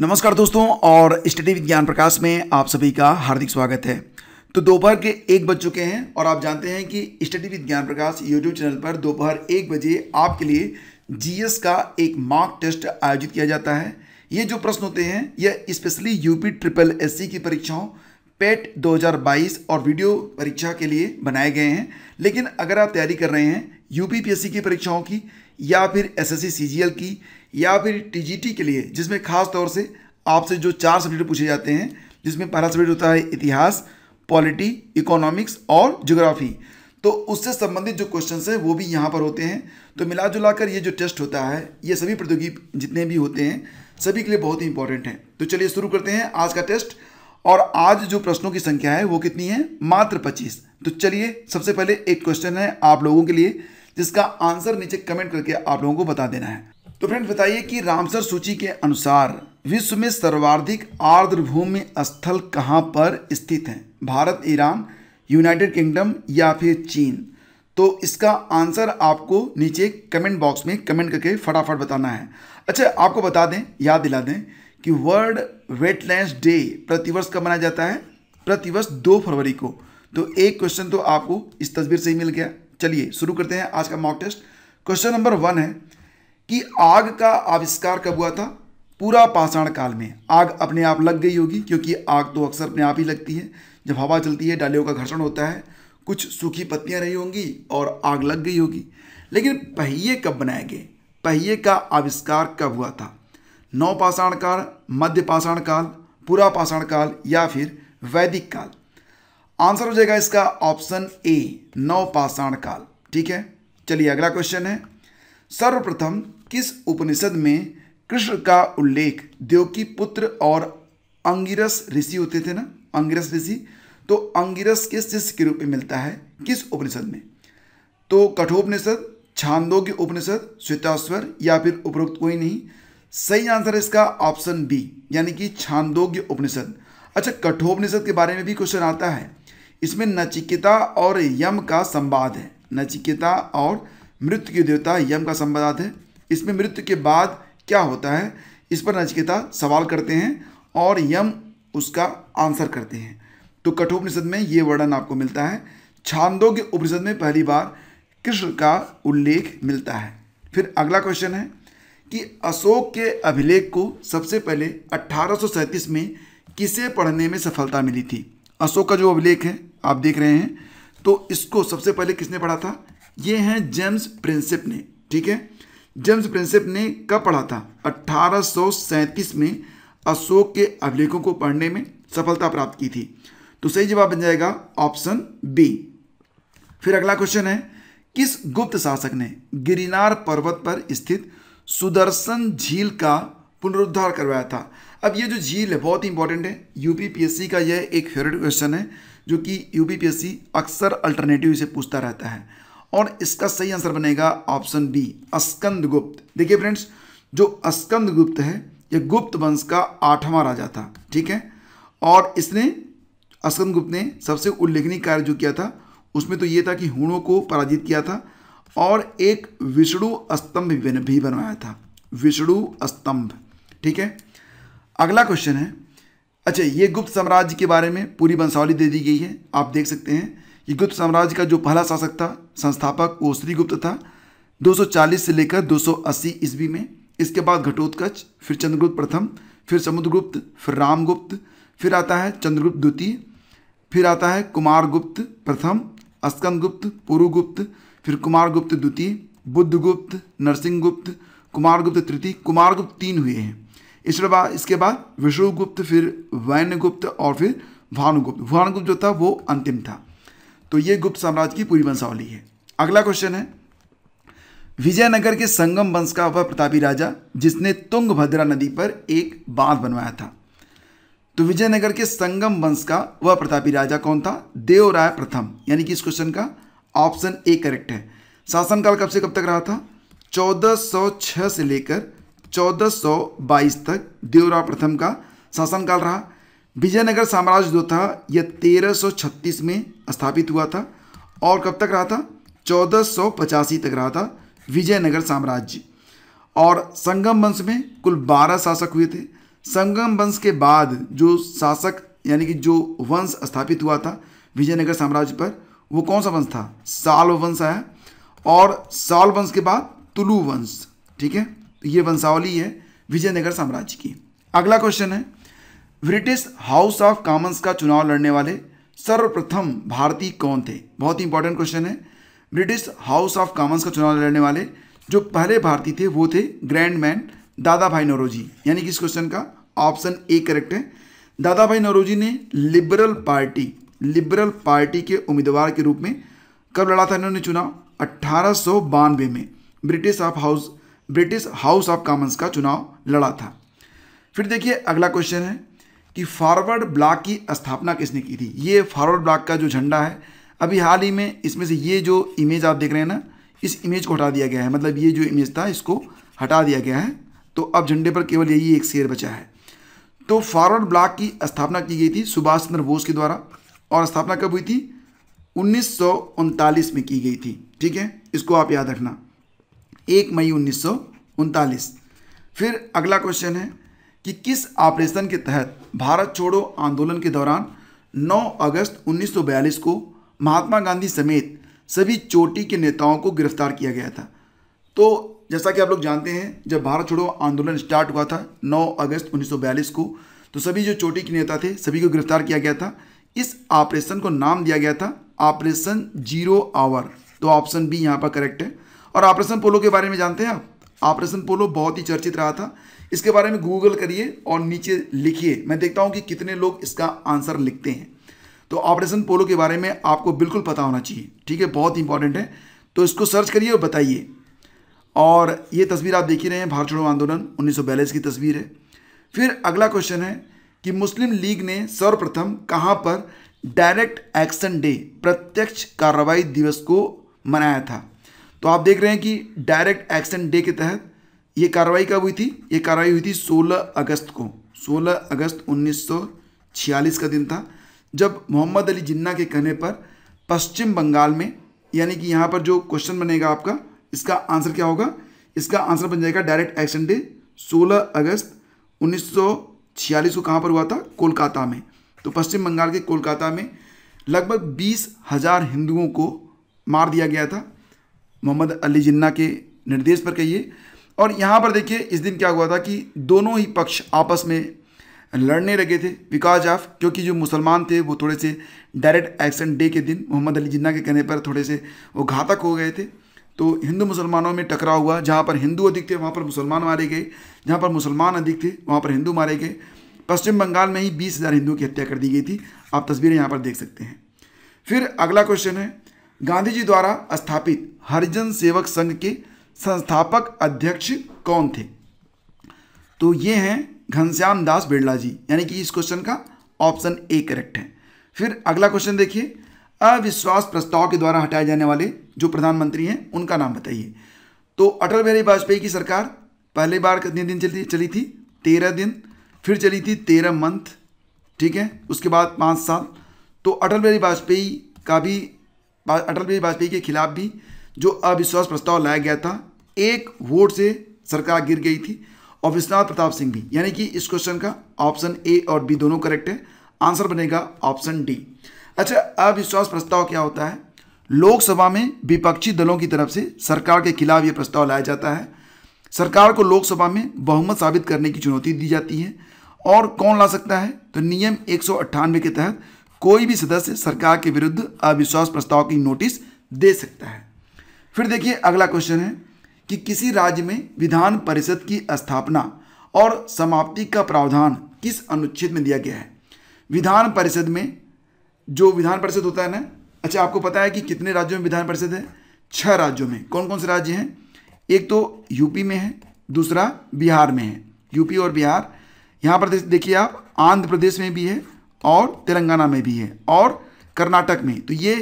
नमस्कार दोस्तों और स्टडी विज्ञान प्रकाश में आप सभी का हार्दिक स्वागत है तो दोपहर के एक बज चुके हैं और आप जानते हैं कि स्टडी विज्ञान प्रकाश यूट्यूब चैनल पर दोपहर एक बजे आपके लिए जीएस का एक मार्क टेस्ट आयोजित किया जाता है ये जो प्रश्न होते हैं यह स्पेशली यूपी ट्रिपल एस की परीक्षाओं पेट 2022 और वीडियो परीक्षा के लिए बनाए गए हैं लेकिन अगर आप तैयारी कर रहे हैं यू की परीक्षाओं की या फिर एस एस की या फिर टीजीटी के लिए जिसमें खास तौर से आपसे जो चार सब्जेक्ट पूछे जाते हैं जिसमें पहला सब्जेक्ट होता है इतिहास पॉलिटी इकोनॉमिक्स और जोग्राफी तो उससे संबंधित जो क्वेश्चन हैं वो भी यहाँ पर होते हैं तो मिला जुला कर ये जो टेस्ट होता है ये सभी प्रतियोगी जितने भी होते हैं सभी के लिए बहुत ही इंपॉर्टेंट है तो चलिए शुरू करते हैं आज का टेस्ट और आज जो प्रश्नों की संख्या है वो कितनी है मात्र पच्चीस तो चलिए सबसे पहले एक क्वेश्चन है आप लोगों के लिए जिसका आंसर नीचे कमेंट करके आप लोगों को बता देना है तो फ्रेंड्स बताइए कि रामसर सूची के अनुसार विश्व में सर्वाधिक आर्द्रभूमि स्थल कहाँ पर स्थित हैं भारत ईरान यूनाइटेड किंगडम या फिर चीन तो इसका आंसर आपको नीचे कमेंट बॉक्स में कमेंट करके फटाफट बताना है अच्छा आपको बता दें याद दिला दें कि वर्ल्ड वेटलैंड डे प्रतिवर्ष कब मनाया जाता है प्रतिवर्ष दो फरवरी को तो एक क्वेश्चन तो आपको इस तस्वीर से ही मिल गया चलिए शुरू करते हैं आज का mock test question number one है कि आग का आविष्कार कब हुआ था पूरा पाषाण काल में आग अपने आप लग गई होगी क्योंकि आग तो अक्सर अपने आप ही लगती है जब हवा चलती है डालियों का घर्षण होता है कुछ सूखी पत्तियां रही होंगी और आग लग गई होगी लेकिन पहिए कब बनाए गए पहिए का आविष्कार कब हुआ था नवपाषाण काल मध्य पाषाण काल पूरा पाषाण काल या फिर वैदिक काल आंसर हो जाएगा इसका ऑप्शन ए नवपाषाण काल ठीक है चलिए अगला क्वेश्चन है सर्वप्रथम किस उपनिषद में कृष्ण का उल्लेख देवकी पुत्र और अंगिरस ऋषि होते थे ना अंगिरस ऋषि तो अंगिरस के शिष्य के रूप में मिलता है किस उपनिषद में तो कठोपनिषद छांदो के उपनिषद श्वेताश्वर या फिर उपरोक्त कोई नहीं सही आंसर इसका ऑप्शन बी यानी कि छांदोग्य उपनिषद अच्छा कठोपनिषद के बारे में भी क्वेश्चन आता है इसमें नचिकेता और यम का संवाद है नचिकेता और मृत्यु के देवता यम का संवाद है इसमें मृत्यु के बाद क्या होता है इस पर नचकेता सवाल करते हैं और यम उसका आंसर करते हैं तो कठोपनिषद में ये वर्णन आपको मिलता है छांदोग्य उपनिषद में पहली बार कृष्ण का उल्लेख मिलता है फिर अगला क्वेश्चन है कि अशोक के अभिलेख को सबसे पहले अट्ठारह में किसे पढ़ने में सफलता मिली थी अशोक का जो अभिलेख है आप देख रहे हैं तो इसको सबसे पहले किसने पढ़ा था ये हैं जेम्स प्रिंसिप ने ठीक है जेम्स प्रिंसिप ने कब पढ़ा था अट्ठारह में अशोक के अभिलेखों को पढ़ने में सफलता प्राप्त की थी तो सही जवाब बन जाएगा ऑप्शन बी फिर अगला क्वेश्चन है किस गुप्त शासक ने गिरिनार पर्वत पर स्थित सुदर्शन झील का पुनरुद्धार करवाया था अब ये जो झील है बहुत ही इंपॉर्टेंट है यूपीपीएससी का यह एक फेवरेट क्वेश्चन है जो कि यूपीपीएससी अक्सर अल्टरनेटिव इसे पूछता रहता है और इसका सही आंसर बनेगा ऑप्शन बी अस्कंद गुप्त देखिए फ्रेंड्स जो अस्कंद गुप्त है यह गुप्त वंश का आठवां राजा था ठीक है और इसने अस्कंद गुप्त ने सबसे उल्लेखनीय कार्य जो किया था उसमें तो ये था कि हुणों को पराजित किया था और एक विष्णु स्तंभ भी बनवाया था विष्णु स्तंभ ठीक है अगला क्वेश्चन है अच्छा ये गुप्त साम्राज्य के बारे में पूरी बंसावली दे दी गई है आप देख सकते हैं ये गुप्त साम्राज्य का जो पहला शासक था संस्थापक वो श्रीगुप्त था 240 से लेकर 280 ईस्वी में इसके बाद घटोत्कच फिर चंद्रगुप्त प्रथम फिर समुद्रगुप्त फिर रामगुप्त फिर आता है चंद्रगुप्त द्वितीय फिर आता है कुमारगुप्त प्रथम अस्कंदगुप्त पुरुगुप्त फिर कुमारगुप्त द्वितीय बुद्धगुप्त नरसिंहगुप्त कुमारगुप्त तृतीय कुमारगुप्त तीन हुए हैं इसके बाद इसके बाद विष्णुगुप्त फिर वैन्यगुप्त और फिर भानुगुप्त भानुगुप्त जो था वो अंतिम था तो ये गुप्त साम्राज्य की पूरी वंशावली है अगला क्वेश्चन है विजयनगर के संगम वंश का वह प्रतापी राजा जिसने तुंगभद्रा नदी पर एक बांध बनवाया था तो विजयनगर के संगम वंश का वह प्रतापी राजा कौन था देवराय प्रथम यानी कि इस क्वेश्चन का ऑप्शन ए करेक्ट है शासनकाल कब से कब तक रहा था 1406 से लेकर 1422 तक देवराय प्रथम का शासनकाल रहा विजयनगर साम्राज्य जो था यह 1336 में स्थापित हुआ था और कब तक रहा था चौदह तक रहा था विजयनगर साम्राज्य और संगम वंश में कुल 12 शासक हुए थे संगम वंश के बाद जो शासक यानी कि जो वंश स्थापित हुआ था विजयनगर साम्राज्य पर वो कौन सा वंश था साल्व वंश आया और साल वंश के बाद तुलु वंश ठीक है तो ये वंशावली है विजयनगर साम्राज्य की अगला क्वेश्चन है ब्रिटिश हाउस ऑफ कॉमन्स का चुनाव लड़ने वाले सर्वप्रथम भारतीय कौन थे बहुत ही इंपॉर्टेंट क्वेश्चन है ब्रिटिश हाउस ऑफ कॉमन्स का चुनाव लड़ने वाले जो पहले भारतीय थे वो थे ग्रैंड मैन दादा भाई नौरोजी यानी कि इस क्वेश्चन का ऑप्शन ए करेक्ट है दादा भाई नौरोजी ने लिबरल पार्टी लिबरल पार्टी के उम्मीदवार के रूप में कब लड़ा था इन्होंने चुनाव अट्ठारह में British of House British House of Commons का चुनाव लड़ा था फिर देखिए अगला क्वेश्चन है कि फॉरवर्ड ब्लॉक की स्थापना किसने की थी ये फॉरवर्ड ब्लॉक का जो झंडा है अभी हाल ही में इसमें से ये जो इमेज आप देख रहे हैं ना इस इमेज को हटा दिया गया है मतलब ये जो इमेज था इसको हटा दिया गया है तो अब झंडे पर केवल यही एक शेर बचा है तो फॉरवर्ड ब्लॉक की स्थापना की गई थी सुभाष चंद्र बोस के द्वारा और स्थापना कब हुई थी उन्नीस में की गई थी ठीक है इसको आप याद रखना एक मई उन्नीस फिर अगला क्वेश्चन है कि किस ऑपरेशन के तहत भारत छोड़ो आंदोलन के दौरान 9 अगस्त 1942 को महात्मा गांधी समेत सभी चोटी के नेताओं को गिरफ्तार किया गया था तो जैसा कि आप लोग जानते हैं जब भारत छोड़ो आंदोलन स्टार्ट हुआ था 9 अगस्त 1942 को तो सभी जो चोटी के नेता थे सभी को गिरफ्तार किया गया था इस ऑपरेशन को नाम दिया गया था ऑपरेशन जीरो आवर तो ऑप्शन बी यहाँ पर करेक्ट है और ऑपरेशन पोलो के बारे में जानते हैं आप ऑपरेशन पोलो बहुत ही चर्चित रहा था इसके बारे में गूगल करिए और नीचे लिखिए मैं देखता हूँ कि कितने लोग इसका आंसर लिखते हैं तो ऑपरेशन पोलो के बारे में आपको बिल्कुल पता होना चाहिए ठीक है बहुत इंपॉर्टेंट है तो इसको सर्च करिए और बताइए और ये तस्वीर आप देख ही रहे हैं भारत छोड़ो आंदोलन उन्नीस की तस्वीर है फिर अगला क्वेश्चन है कि मुस्लिम लीग ने सर्वप्रथम कहाँ पर डायरेक्ट एक्शन डे प्रत्यक्ष कार्रवाई दिवस को मनाया था तो आप देख रहे हैं कि डायरेक्ट एक्शन डे के तहत ये कार्रवाई कब हुई थी ये कार्रवाई हुई थी 16 अगस्त को 16 अगस्त 1946 का दिन था जब मोहम्मद अली जिन्ना के कहने पर पश्चिम बंगाल में यानी कि यहाँ पर जो क्वेश्चन बनेगा आपका इसका आंसर क्या होगा इसका आंसर बन जाएगा डायरेक्ट एक्शन डे 16 अगस्त 1946 को कहाँ पर हुआ था कोलकाता में तो पश्चिम बंगाल के कोलकाता में लगभग बीस हजार हिंदुओं को मार दिया गया था मोहम्मद अली जिन्ना के निर्देश पर कहिए और यहाँ पर देखिए इस दिन क्या हुआ था कि दोनों ही पक्ष आपस में लड़ने लगे थे बिकॉज ऑफ क्योंकि जो मुसलमान थे वो थोड़े से डायरेक्ट एक्शन डे के दिन मोहम्मद अली जिन्ना के कहने पर थोड़े से वो घातक हो गए थे तो हिंदू मुसलमानों में टकराव हुआ जहाँ पर हिंदू अधिक थे वहाँ पर मुसलमान मारे गए जहाँ पर मुसलमान अधिक थे वहाँ पर हिंदू मारे गए पश्चिम बंगाल में ही बीस हज़ार हिंदुओं की हत्या कर दी गई थी आप तस्वीरें यहाँ पर देख सकते हैं फिर अगला क्वेश्चन है गांधी जी द्वारा स्थापित हरिजन सेवक संघ के संस्थापक अध्यक्ष कौन थे तो ये हैं घनश्याम दास बिरला जी यानी कि इस क्वेश्चन का ऑप्शन ए करेक्ट है फिर अगला क्वेश्चन देखिए अविश्वास प्रस्ताव के द्वारा हटाए जाने वाले जो प्रधानमंत्री हैं उनका नाम बताइए तो अटल बिहारी वाजपेयी की सरकार पहली बार कितने दिन चली चली थी तेरह दिन फिर चली थी तेरह मंथ ठीक है उसके बाद पाँच साल तो अटल बिहारी वाजपेयी का भी अटल बिहारी वाजपेयी के खिलाफ भी जो अविश्वास प्रस्ताव लाया गया था एक वोट से सरकार गिर गई थी और विश्वनाथ प्रताप सिंह भी यानी कि इस क्वेश्चन का ऑप्शन ए और बी दोनों करेक्ट है आंसर बनेगा ऑप्शन डी अच्छा अविश्वास प्रस्ताव क्या होता है लोकसभा में विपक्षी दलों की तरफ से सरकार के खिलाफ यह प्रस्ताव लाया जाता है सरकार को लोकसभा में बहुमत साबित करने की चुनौती दी जाती है और कौन ला सकता है तो नियम एक के तहत कोई भी सदस्य सरकार के विरुद्ध अविश्वास प्रस्ताव की नोटिस दे सकता है फिर देखिए अगला क्वेश्चन है कि किसी राज्य में विधान परिषद की स्थापना और समाप्ति का प्रावधान किस अनुच्छेद में दिया गया है विधान परिषद में जो विधान परिषद होता है ना अच्छा आपको पता है कि कितने राज्यों में विधान परिषद है छः राज्यों में कौन कौन से राज्य हैं एक तो यूपी में है दूसरा बिहार में है यूपी और बिहार यहाँ पर देखिए आप आंध्र प्रदेश में भी है और तेलंगाना में भी है और कर्नाटक में तो ये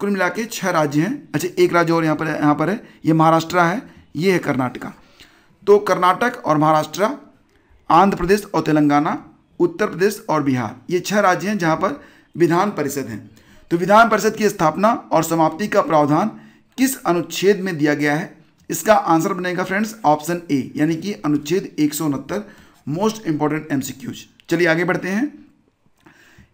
कुल मिला के छः राज्य हैं अच्छा एक राज्य और यहाँ पर यहाँ पर है ये महाराष्ट्र है ये है कर्नाटका तो कर्नाटक और महाराष्ट्र आंध्र प्रदेश और तेलंगाना उत्तर प्रदेश और बिहार ये छह राज्य हैं जहाँ पर विधान परिषद हैं तो विधान परिषद की स्थापना और समाप्ति का प्रावधान किस अनुच्छेद में दिया गया है इसका आंसर बनेगा फ्रेंड्स ऑप्शन ए यानी कि अनुच्छेद एक मोस्ट इंपॉर्टेंट एम चलिए आगे बढ़ते हैं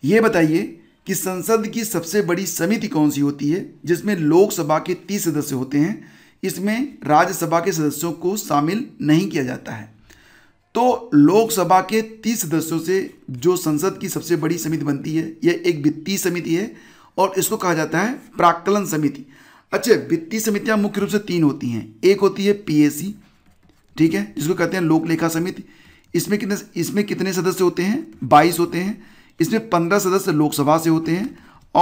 ये बताइए कि संसद की सबसे बड़ी समिति कौन सी होती है जिसमें लोकसभा के तीस सदस्य होते हैं इसमें राज्यसभा के सदस्यों को शामिल नहीं किया जाता है तो लोकसभा के तीस सदस्यों से जो संसद की सबसे बड़ी समिति बनती है यह एक वित्तीय समिति है और इसको कहा जाता है प्राक्कलन समिति अच्छा वित्तीय समितियां मुख्य रूप से तीन होती हैं एक होती है पीएसी ठीक है जिसको कहते हैं लोक लेखा समिति इसमें कितने इसमें कितने सदस्य होते हैं बाईस होते हैं इसमें पंद्रह सदस्य लोकसभा से होते हैं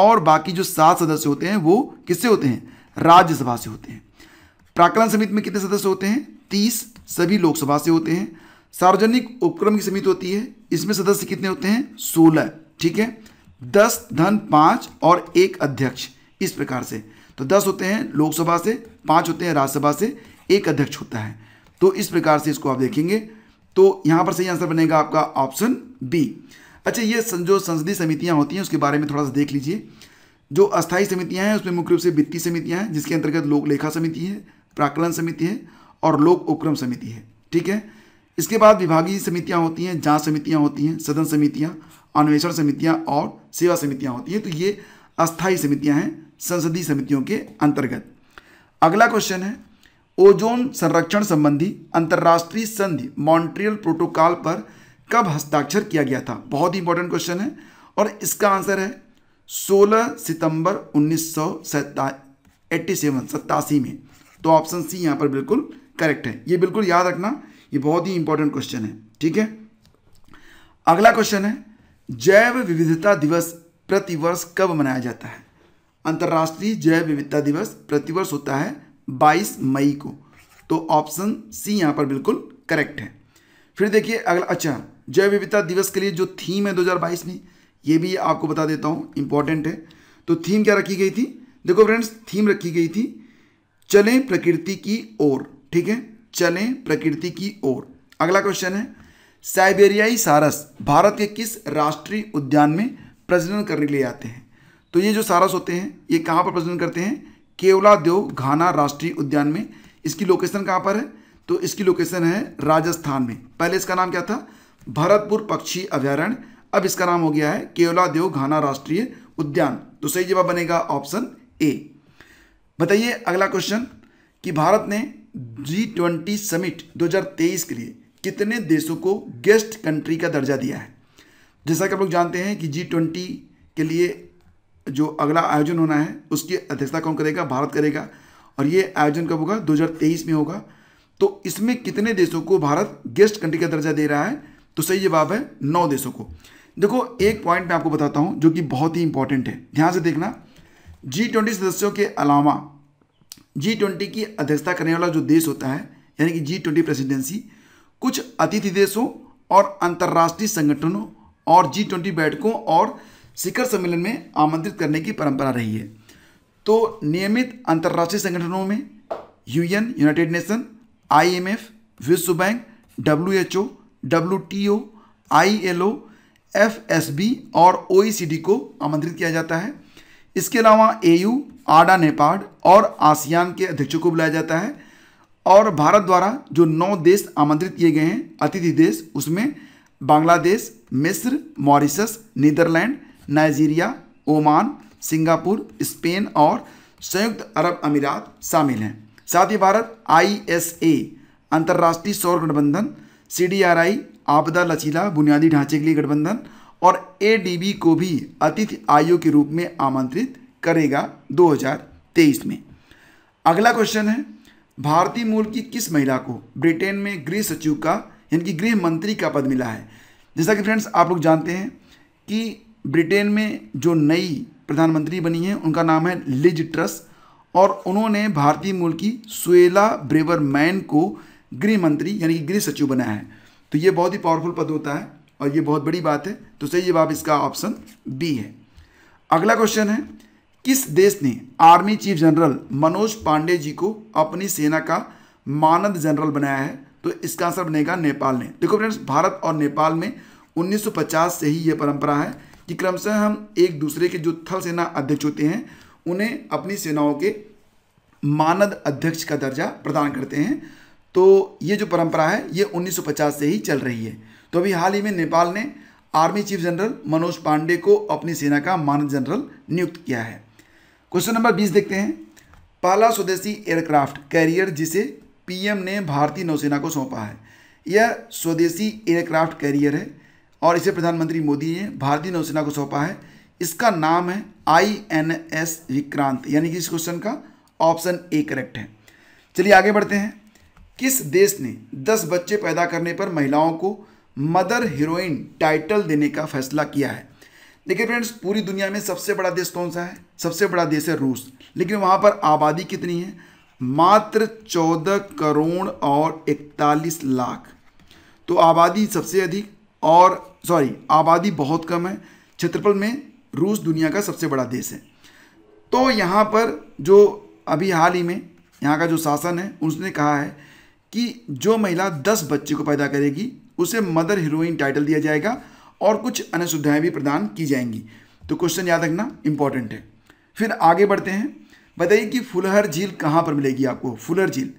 और बाकी जो सात सदस्य होते हैं वो किससे होते हैं राज्यसभा से होते हैं प्राकलन समिति में कितने सदस्य होते हैं तीस सभी लोकसभा से होते हैं सार्वजनिक उपक्रम की समिति होती है इसमें सदस्य कितने होते हैं सोलह ठीक है दस धन पाँच और एक अध्यक्ष इस प्रकार से तो दस होते हैं लोकसभा से पाँच होते हैं राज्यसभा से एक अध्यक्ष होता है तो इस प्रकार से इसको आप देखेंगे तो यहाँ पर सही आंसर बनेगा आपका ऑप्शन बी अच्छा ये जो संसदीय समितियाँ होती हैं उसके बारे में थोड़ा सा देख लीजिए जो अस्थाई समितियाँ हैं उसमें मुख्य रूप से वित्तीय समितियाँ हैं जिसके अंतर्गत लोक लेखा समिति है प्राकलन समिति है और लोक उपक्रम समिति है ठीक है इसके बाद विभागीय समितियाँ होती हैं जांच समितियाँ होती हैं सदन समितियाँ अन्वेषण समितियाँ और सेवा समितियाँ होती हैं तो ये अस्थायी समितियाँ हैं संसदीय समितियों के अंतर्गत अगला क्वेश्चन है ओजोन संरक्षण संबंधी अंतर्राष्ट्रीय संधि मॉन्ट्रियल प्रोटोकॉल पर कब हस्ताक्षर किया गया था बहुत ही इंपॉर्टेंट क्वेश्चन है और इसका आंसर है 16 सितंबर उन्नीस सौ में तो ऑप्शन सी यहाँ पर बिल्कुल करेक्ट है ये बिल्कुल याद रखना ये बहुत ही इंपॉर्टेंट क्वेश्चन है ठीक है अगला क्वेश्चन है जैव विविधता दिवस प्रतिवर्ष कब मनाया जाता है अंतर्राष्ट्रीय जैव विविधता दिवस प्रतिवर्ष होता है 22 मई को तो ऑप्शन सी यहां पर बिल्कुल करेक्ट है फिर देखिए अगला अच्छा जैव विविधता दिवस के लिए जो थीम है 2022 में ये भी आपको बता देता हूं इंपॉर्टेंट है तो थीम क्या रखी गई थी देखो फ्रेंड्स थीम रखी गई थी चलें प्रकृति की ओर ठीक है चलें प्रकृति की ओर अगला क्वेश्चन है साइबेरियाई सारस भारत के किस राष्ट्रीय उद्यान में प्रजनन करने के लिए आते हैं तो ये जो सारस होते हैं ये कहाँ पर प्रजनन करते हैं केवला देव घाना राष्ट्रीय उद्यान में इसकी लोकेशन कहाँ पर है तो इसकी लोकेशन है राजस्थान में पहले इसका नाम क्या था भरतपुर पक्षी अभ्यारण्य अब इसका नाम हो गया है केवला देव घाना राष्ट्रीय उद्यान तो सही जवाब बनेगा ऑप्शन ए बताइए अगला क्वेश्चन कि भारत ने जी ट्वेंटी समिट 2023 के लिए कितने देशों को गेस्ट कंट्री का दर्जा दिया है जैसा कि आप लोग जानते हैं कि जी ट्वेंटी के लिए जो अगला आयोजन होना है उसकी अध्यक्षता कौन करेगा भारत करेगा और ये आयोजन कब होगा 2023 में होगा तो इसमें कितने देशों को भारत गेस्ट कंट्री का दर्जा दे रहा है तो सही जवाब है नौ देशों को देखो एक पॉइंट मैं आपको बताता हूँ जो कि बहुत ही इंपॉर्टेंट है ध्यान से देखना जी ट्वेंटी सदस्यों के अलावा जी ट्वेंटी की अध्यक्षता करने वाला जो देश होता है यानी कि जी ट्वेंटी प्रेसिडेंसी कुछ अतिथि देशों और अंतर्राष्ट्रीय संगठनों और जी ट्वेंटी बैठकों और शिखर सम्मेलन में आमंत्रित करने की परंपरा रही है तो नियमित अंतर्राष्ट्रीय संगठनों में यूएन यूनाइटेड नेशन आईएमएफ विश्व bank W H O W T O I L O F S B और ओ सी डी को आमंत्रित किया जाता है इसके अलावा एयू आडा नेपाड और आसियान के अध्यक्षों को बुलाया जाता है और भारत द्वारा जो नौ देश आमंत्रित किए गए हैं अतिथि देश उसमें बांग्लादेश मिस्र Mauritius Netherland Nigeria Oman Singapore Spain और संयुक्त अरब अमीरात शामिल हैं साथ ही भारत आई एस ए अंतर्राष्ट्रीय सौर गठबंधन सी डी आर आई आपदा लचीला बुनियादी ढांचे के लिए गठबंधन और एडीबी को भी अतिथि आयोग के रूप में आमंत्रित करेगा 2023 में अगला क्वेश्चन है भारतीय मूल की किस महिला को ब्रिटेन में गृह सचिव का यानी कि गृह मंत्री का पद मिला है जैसा कि फ्रेंड्स आप लोग जानते हैं कि ब्रिटेन में जो नई प्रधानमंत्री बनी है उनका नाम है लिज ट्रस और उन्होंने भारतीय मूल की सुएला ब्रेवर मैन को गृह मंत्री यानी कि गृह सचिव बनाया है तो ये बहुत ही पावरफुल पद होता है और ये बहुत बड़ी बात है तो सही जवाब इसका ऑप्शन बी है अगला क्वेश्चन है किस देश ने army chief general Manoj Pande ji को अपनी सेना का मानद जनरल बनाया है तो इसका आंसर बनेगा नेपाल ने देखो फ्रेंड्स भारत और नेपाल में 1950 से ही यह परंपरा है कि क्रमशः हम एक दूसरे के जो थल सेना अध्यक्ष होते हैं उन्हें अपनी सेनाओं के मानद अध्यक्ष का दर्जा प्रदान करते हैं तो ये जो परंपरा है ये 1950 से ही चल रही है तो अभी हाल ही में नेपाल ने army chief general Manoj Pande को अपनी सेना का मानद जनरल नियुक्त किया है क्वेश्चन नंबर बीस देखते हैं पहला स्वदेशी एयरक्राफ्ट कैरियर जिसे पीएम ने भारतीय नौसेना को सौंपा है यह स्वदेशी एयरक्राफ्ट कैरियर है और इसे प्रधानमंत्री मोदी ने भारतीय नौसेना को सौंपा है इसका नाम है आई एन एस विक्रांत यानी कि इस क्वेश्चन का ऑप्शन ए करेक्ट है चलिए आगे बढ़ते हैं किस देश ने 10 बच्चे पैदा करने पर महिलाओं को मदर हीरोइन टाइटल देने का फैसला किया है देखिए फ्रेंड्स पूरी दुनिया में सबसे बड़ा देश कौन सा है सबसे बड़ा देश है रूस लेकिन वहाँ पर आबादी कितनी है मात्र 14 करोड़ और 41 लाख तो आबादी सबसे अधिक और सॉरी आबादी बहुत कम है क्षेत्रफल में रूस दुनिया का सबसे बड़ा देश है तो यहाँ पर जो अभी हाल ही में यहाँ का जो शासन है उसने कहा है कि जो महिला दस बच्चे को पैदा करेगी उसे मदर हीरोइन टाइटल दिया जाएगा और कुछ अन्य सुविधाएँ भी प्रदान की जाएंगी तो क्वेश्चन याद रखना इंपॉर्टेंट है फिर आगे बढ़ते हैं बताइए कि फुलहर झील कहाँ पर मिलेगी आपको फुलहर झील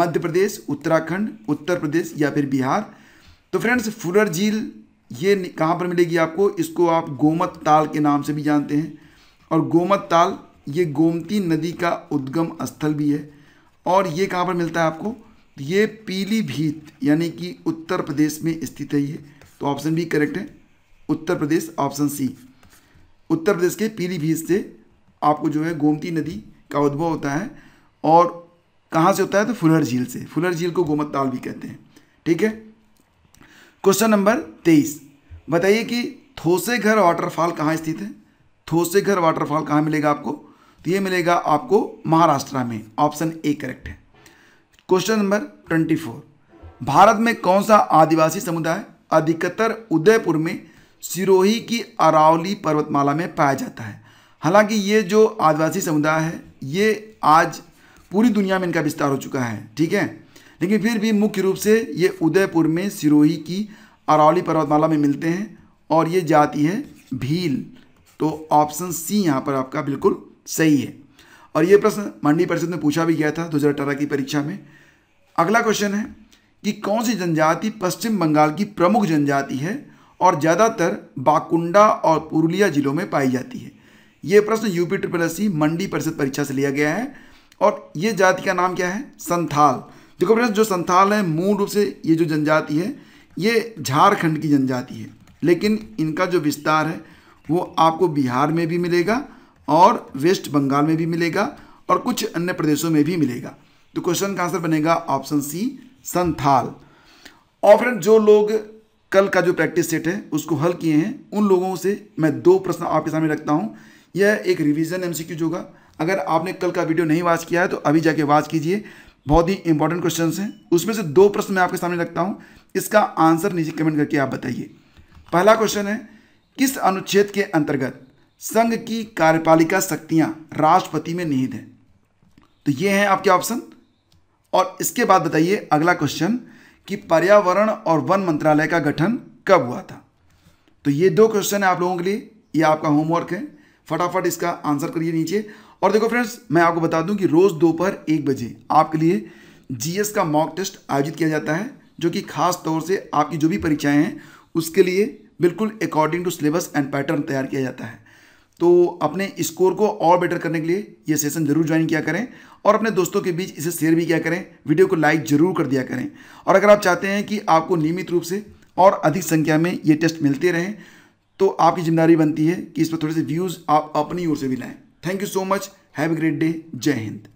मध्य प्रदेश उत्तराखंड उत्तर प्रदेश या फिर बिहार तो फ्रेंड्स फुलर झील ये कहाँ पर मिलेगी आपको इसको आप गोमत ताल के नाम से भी जानते हैं और गोमत ताल ये गोमती नदी का उद्गम स्थल भी है और ये कहाँ पर मिलता है आपको ये पीलीभीत यानी कि उत्तर प्रदेश में स्थित है ये तो ऑप्शन बी करेक्ट है उत्तर प्रदेश ऑप्शन सी उत्तर प्रदेश के पीलीभीत से आपको जो है गोमती नदी का उद्भव होता है और कहाँ से होता है तो फुलहर झील से फुलहर झील को गोमत ताल भी कहते हैं ठीक है क्वेश्चन नंबर तेईस बताइए कि थोसेघर वाटरफॉल कहाँ स्थित है थोसेघर वाटरफॉल कहाँ मिलेगा आपको तो ये मिलेगा आपको महाराष्ट्र में ऑप्शन ए करेक्ट है question number twenty four Bharat में कौन सा आदिवासी समुदाय अधिकतर उदयपुर में सिरोही की अरावली पर्वतमाला में पाया जाता है हालांकि ये जो आदिवासी समुदाय है ये आज पूरी दुनिया में इनका विस्तार हो चुका है ठीक है लेकिन फिर भी मुख्य रूप से ये उदयपुर में सिरोही की अरावली पर्वतमाला में मिलते हैं और ये जाति है भील तो ऑप्शन सी यहाँ पर आपका बिल्कुल सही है और ये प्रश्न मंडी परिषद में पूछा भी गया था दो की परीक्षा में अगला क्वेश्चन है कि कौन सी जनजाति पश्चिम बंगाल की प्रमुख जनजाति है और ज़्यादातर बाकुंडा और पुरुलिया जिलों में पाई जाती है ये प्रश्न यूपी ट्रिपल एस मंडी परिषद परीक्षा से लिया गया है और ये जाति का नाम क्या है संथाल देखो फ्रेंड्स जो संथाल है मूल रूप से ये जो जनजाति है ये झारखंड की जनजाति है लेकिन इनका जो विस्तार है वो आपको बिहार में भी मिलेगा और वेस्ट बंगाल में भी मिलेगा और कुछ अन्य प्रदेशों में भी मिलेगा तो क्वेश्चन का आंसर बनेगा ऑप्शन सी संथाल और फ्रेंड जो लोग कल का जो प्रैक्टिस सेट है उसको हल किए हैं उन लोगों से मैं दो प्रश्न आपके सामने रखता हूँ यह एक रिविजन जो होगा अगर आपने कल का वीडियो नहीं वाच किया है तो अभी जाके वाच कीजिए बहुत ही इंपॉर्टेंट क्वेश्चन हैं उसमें से दो प्रश्न मैं आपके सामने रखता हूँ इसका आंसर नीचे कमेंट करके आप बताइए पहला क्वेश्चन है किस अनुच्छेद के अंतर्गत संघ की कार्यपालिका शक्तियां राष्ट्रपति में निहित है तो ये हैं आपके ऑप्शन और इसके बाद बताइए अगला क्वेश्चन कि पर्यावरण और वन मंत्रालय का गठन कब हुआ था तो ये दो क्वेश्चन है आप लोगों के लिए ये आपका होमवर्क है फटाफट इसका आंसर करिए नीचे और देखो फ्रेंड्स मैं आपको बता दूं कि रोज़ दोपहर एक बजे आपके लिए जीएस का मॉक टेस्ट आयोजित किया जाता है जो कि खास तौर से आपकी जो भी परीक्षाएं हैं उसके लिए बिल्कुल according to syllabus and pattern तैयार किया जाता है तो अपने स्कोर को और बेटर करने के लिए ये सेशन जरूर ज्वाइन किया करें और अपने दोस्तों के बीच इसे शेयर भी किया करें वीडियो को लाइक जरूर कर दिया करें और अगर आप चाहते हैं कि आपको नियमित रूप से और अधिक संख्या में ये टेस्ट मिलते रहें तो आपकी जिम्मेदारी बनती है कि इस पर थोड़े से व्यूज़ आप अपनी ओर से भी लाएँ thank you so much have a great day जय हिंद